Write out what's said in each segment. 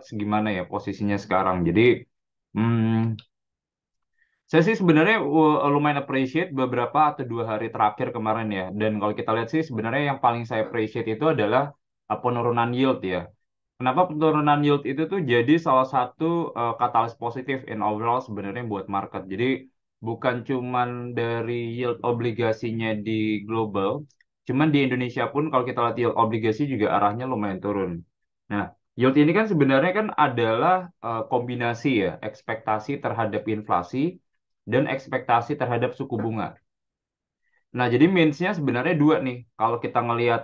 market gimana ya posisinya sekarang. Jadi hmm, saya sih sebenarnya uh, lumayan appreciate beberapa atau dua hari terakhir kemarin ya. Dan kalau kita lihat sih sebenarnya yang paling saya appreciate itu adalah uh, penurunan yield ya. Kenapa penurunan yield itu tuh jadi salah satu uh, katalis positif in overall sebenarnya buat market. Jadi bukan cuman dari yield obligasinya di global, cuman di Indonesia pun kalau kita lihat yield obligasi juga arahnya lumayan turun. Nah, Yield ini kan sebenarnya kan adalah uh, kombinasi ya, ekspektasi terhadap inflasi dan ekspektasi terhadap suku bunga. Nah, jadi means-nya sebenarnya dua nih. Kalau kita ngelihat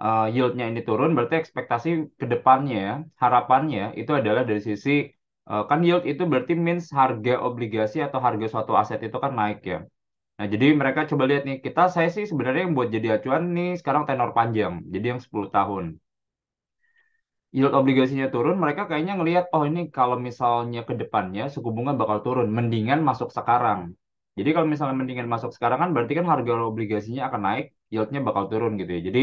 uh, yield-nya ini turun, berarti ekspektasi ke depannya, ya, harapannya itu adalah dari sisi, uh, kan yield itu berarti means harga obligasi atau harga suatu aset itu kan naik ya. Nah, jadi mereka coba lihat nih, kita saya sih sebenarnya yang buat jadi acuan nih sekarang tenor panjang, jadi yang 10 tahun yield obligasinya turun, mereka kayaknya ngelihat oh ini kalau misalnya ke depannya suku bunga bakal turun, mendingan masuk sekarang. Jadi kalau misalnya mendingan masuk sekarang kan berarti kan harga obligasinya akan naik, yieldnya bakal turun gitu ya. Jadi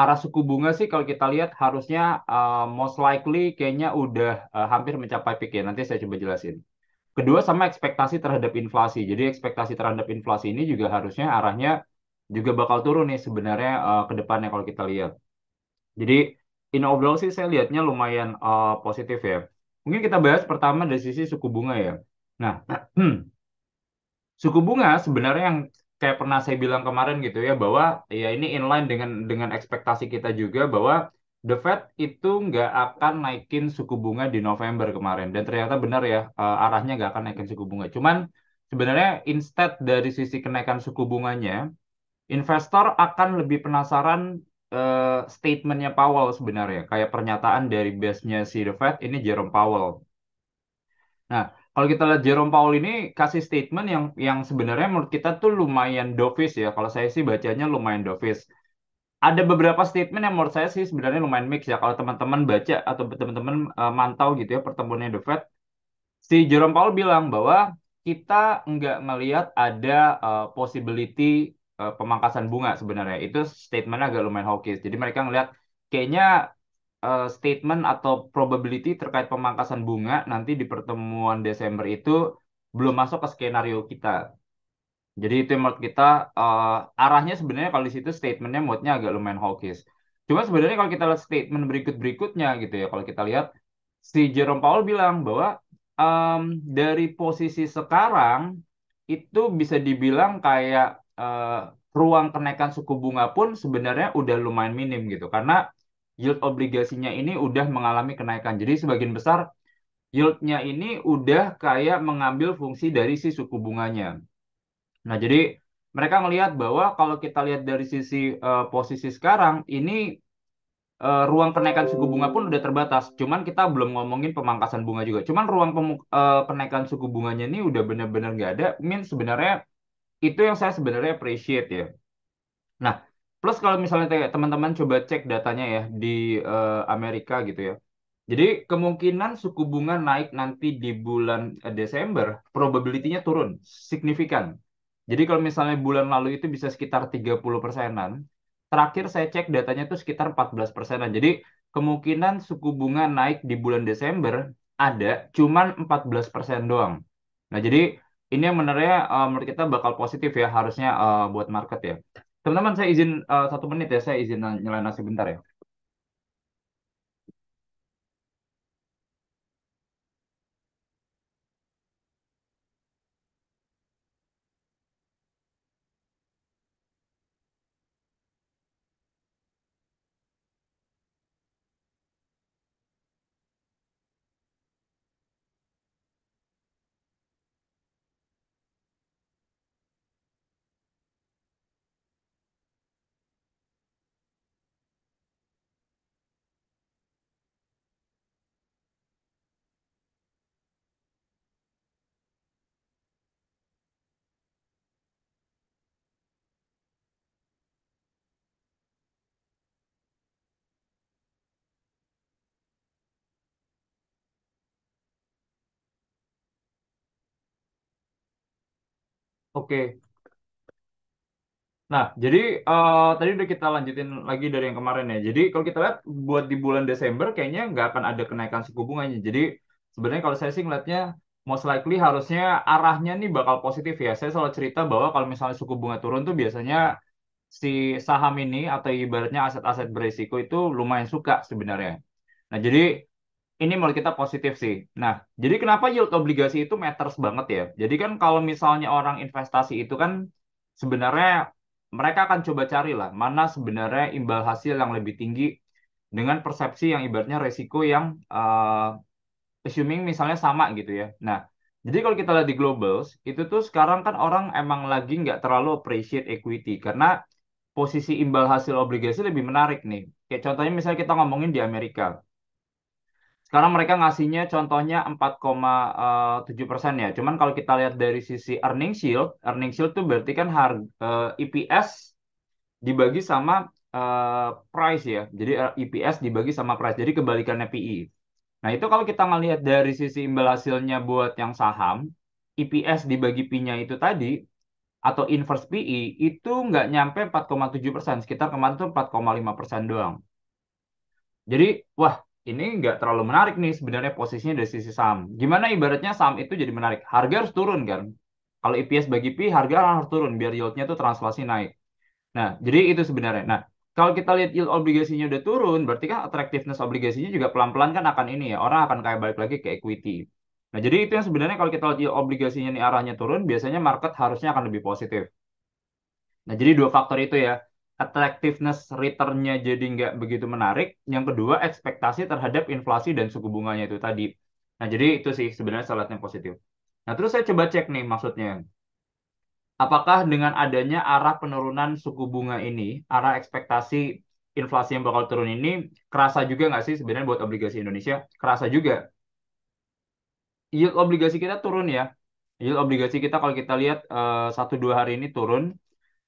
arah suku bunga sih kalau kita lihat harusnya uh, most likely kayaknya udah uh, hampir mencapai peak ya. Nanti saya coba jelasin. Kedua sama ekspektasi terhadap inflasi. Jadi ekspektasi terhadap inflasi ini juga harusnya arahnya juga bakal turun nih sebenarnya uh, ke depannya kalau kita lihat. Jadi in overall sih saya lihatnya lumayan uh, positif ya. Mungkin kita bahas pertama dari sisi suku bunga ya. Nah, suku bunga sebenarnya yang kayak pernah saya bilang kemarin gitu ya bahwa ya ini inline dengan dengan ekspektasi kita juga bahwa The Fed itu nggak akan naikin suku bunga di November kemarin dan ternyata benar ya uh, arahnya nggak akan naikin suku bunga. Cuman sebenarnya instead dari sisi kenaikan suku bunganya, investor akan lebih penasaran uh, statementnya Powell sebenarnya kayak pernyataan dari base-nya si The Fed ini Jerome Powell. Nah, kalau kita lihat Jerome Powell ini kasih statement yang yang sebenarnya menurut kita tuh lumayan dovish ya. Kalau saya sih bacanya lumayan dovish. Ada beberapa statement yang menurut saya sih sebenarnya lumayan mix ya. Kalau teman-teman baca atau teman-teman uh, mantau gitu ya pertemuannya The Fed, si Jerome Powell bilang bahwa kita nggak melihat ada uh, possibility Eh, pemangkasan bunga sebenarnya. Itu statementnya agak lumayan hawkish. Jadi mereka ngelihat kayaknya uh, statement atau probability terkait pemangkasan bunga nanti di pertemuan Desember itu belum masuk ke skenario kita. Jadi itu menurut kita uh, arahnya sebenarnya kalau di situ statementnya moodnya agak lumayan hawkish. Cuma sebenarnya kalau kita lihat statement berikut-berikutnya gitu ya, kalau kita lihat si Jerome Powell bilang bahwa um, dari posisi sekarang itu bisa dibilang kayak uh, ruang kenaikan suku bunga pun sebenarnya udah lumayan minim gitu karena yield obligasinya ini udah mengalami kenaikan. Jadi sebagian besar yieldnya ini udah kayak mengambil fungsi dari si suku bunganya. Nah, jadi mereka melihat bahwa kalau kita lihat dari sisi uh, posisi sekarang ini uh, ruang kenaikan suku bunga pun udah terbatas. Cuman kita belum ngomongin pemangkasan bunga juga. Cuman ruang uh, kenaikan suku bunganya ini udah benar-benar nggak ada. Min sebenarnya itu yang saya sebenarnya appreciate ya. Nah, plus kalau misalnya teman-teman coba cek datanya ya di uh, Amerika gitu ya. Jadi kemungkinan suku bunga naik nanti di bulan eh, Desember, probability-nya turun signifikan. Jadi kalau misalnya bulan lalu itu bisa sekitar 30 persenan, terakhir saya cek datanya itu sekitar 14 persenan. Jadi kemungkinan suku bunga naik di bulan Desember ada cuman 14 persen doang. Nah jadi ini yang menariknya uh, eh, menurut kita bakal positif ya harusnya uh, buat market ya. Teman-teman saya izin uh, satu menit ya, saya izin nasi sebentar ya. Oke. Nah, jadi uh, tadi udah kita lanjutin lagi dari yang kemarin ya. Jadi kalau kita lihat buat di bulan Desember kayaknya nggak akan ada kenaikan suku bunganya. Jadi sebenarnya kalau saya sih ngeliatnya most likely harusnya arahnya nih bakal positif ya. Saya selalu cerita bahwa kalau misalnya suku bunga turun tuh biasanya si saham ini atau ibaratnya aset-aset berisiko itu lumayan suka sebenarnya. Nah, jadi ini menurut kita positif sih. Nah, jadi kenapa yield obligasi itu matters banget ya? Jadi kan kalau misalnya orang investasi itu kan sebenarnya mereka akan coba cari lah mana sebenarnya imbal hasil yang lebih tinggi dengan persepsi yang ibaratnya resiko yang uh, assuming misalnya sama gitu ya. Nah, jadi kalau kita lihat di globals, itu tuh sekarang kan orang emang lagi nggak terlalu appreciate equity karena posisi imbal hasil obligasi lebih menarik nih. Kayak contohnya misalnya kita ngomongin di Amerika karena mereka ngasihnya contohnya 4,7 eh, persen ya. Cuman kalau kita lihat dari sisi earning shield, earning shield itu berarti kan harga EPS eh, e dibagi sama eh, price ya. Jadi EPS e dibagi sama price. Jadi kebalikannya PE. Nah itu kalau kita ngelihat dari sisi imbal hasilnya buat yang saham, EPS dibagi P-nya itu tadi atau inverse PE itu nggak nyampe 4,7 persen. Sekitar kemarin tuh 4,5 persen doang. Jadi wah ini nggak terlalu menarik nih sebenarnya posisinya dari sisi saham. Gimana ibaratnya saham itu jadi menarik? Harga harus turun kan? Kalau IPS bagi P, harga harus turun biar yieldnya itu translasi naik. Nah, jadi itu sebenarnya. Nah, kalau kita lihat yield obligasinya udah turun, berarti kan attractiveness obligasinya juga pelan-pelan kan akan ini ya, orang akan kayak balik lagi ke equity. Nah, jadi itu yang sebenarnya kalau kita lihat yield obligasinya nih arahnya turun, biasanya market harusnya akan lebih positif. Nah, jadi dua faktor itu ya attractiveness returnnya jadi nggak begitu menarik. Yang kedua, ekspektasi terhadap inflasi dan suku bunganya itu tadi. Nah, jadi itu sih sebenarnya yang positif. Nah, terus saya coba cek nih maksudnya. Apakah dengan adanya arah penurunan suku bunga ini, arah ekspektasi inflasi yang bakal turun ini, kerasa juga nggak sih sebenarnya buat obligasi Indonesia? Kerasa juga. Yield obligasi kita turun ya. Yield obligasi kita kalau kita lihat eh, satu uh, dua hari ini turun,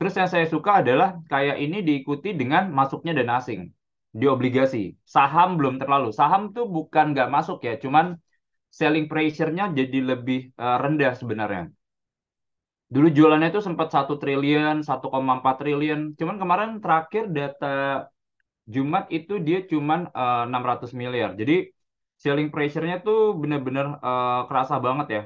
Terus yang saya suka adalah kayak ini diikuti dengan masuknya dana asing di obligasi. Saham belum terlalu. Saham tuh bukan nggak masuk ya, cuman selling pressure-nya jadi lebih eh, rendah sebenarnya. Dulu jualannya itu sempat 1 triliun, 1,4 triliun. Cuman kemarin terakhir data Jumat itu dia cuman uh, eh, 600 miliar. Jadi selling pressure-nya tuh benar-benar uh, eh, kerasa banget ya.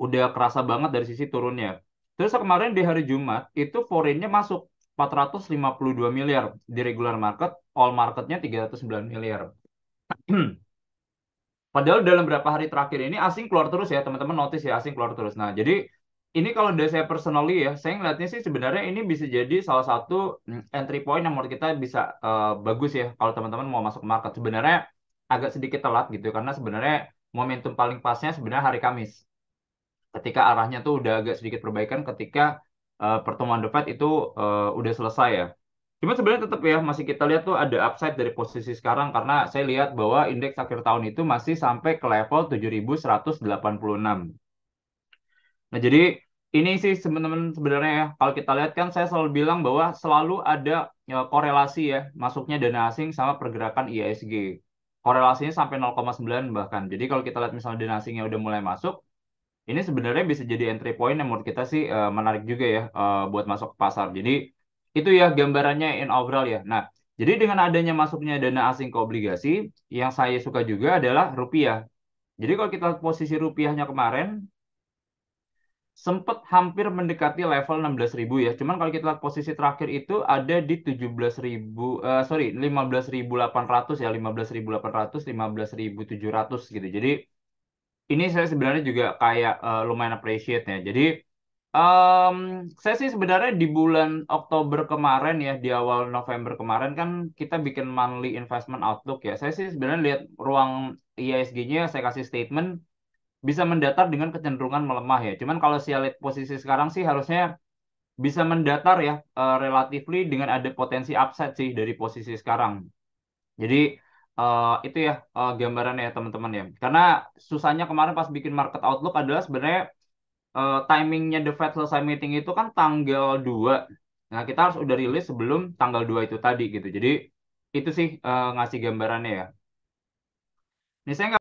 Udah kerasa banget dari sisi turunnya. Terus kemarin di hari Jumat itu foreignnya masuk 452 miliar di regular market, all marketnya 309 miliar. Padahal dalam beberapa hari terakhir ini asing keluar terus ya teman-teman notice ya asing keluar terus. Nah jadi ini kalau dari saya personally ya, saya ngeliatnya sih sebenarnya ini bisa jadi salah satu mm, entry point yang menurut kita bisa uh, bagus ya kalau teman-teman mau masuk market. Sebenarnya agak sedikit telat gitu ya, karena sebenarnya momentum paling pasnya sebenarnya hari Kamis ketika arahnya tuh udah agak sedikit perbaikan ketika uh, pertemuan The Fed itu uh, udah selesai ya. Cuma sebenarnya tetap ya masih kita lihat tuh ada upside dari posisi sekarang karena saya lihat bahwa indeks akhir tahun itu masih sampai ke level 7186. Nah, jadi ini sih teman-teman sebenarnya ya kalau kita lihat kan saya selalu bilang bahwa selalu ada ya, korelasi ya masuknya dana asing sama pergerakan IISG. Korelasinya sampai 0,9 bahkan. Jadi kalau kita lihat misalnya dana asingnya udah mulai masuk, ini sebenarnya bisa jadi entry point yang menurut kita sih uh, menarik juga ya uh, buat masuk ke pasar. Jadi itu ya gambarannya in overall ya. Nah, jadi dengan adanya masuknya dana asing ke obligasi, yang saya suka juga adalah rupiah. Jadi kalau kita posisi rupiahnya kemarin sempat hampir mendekati level 16.000 ya. Cuman kalau kita lihat posisi terakhir itu ada di 17.000 uh, eh, sorry 15.800 ya, 15.800, 15.700 gitu. Jadi ini saya sebenarnya juga kayak uh, lumayan appreciate ya. Jadi um, saya sih sebenarnya di bulan Oktober kemarin ya di awal November kemarin kan kita bikin monthly investment outlook ya. Saya sih sebenarnya lihat ruang e IISG-nya saya kasih statement bisa mendatar dengan kecenderungan melemah ya. Cuman kalau saya lihat posisi sekarang sih harusnya bisa mendatar ya uh, relatively dengan ada potensi upside sih dari posisi sekarang. Jadi uh, itu ya uh, gambarannya ya teman-teman ya. Karena susahnya kemarin pas bikin market outlook adalah sebenarnya uh, timingnya The Fed selesai meeting itu kan tanggal 2. Nah, kita harus udah rilis sebelum tanggal 2 itu tadi gitu. Jadi itu sih uh, ngasih gambarannya ya. Ini saya nggak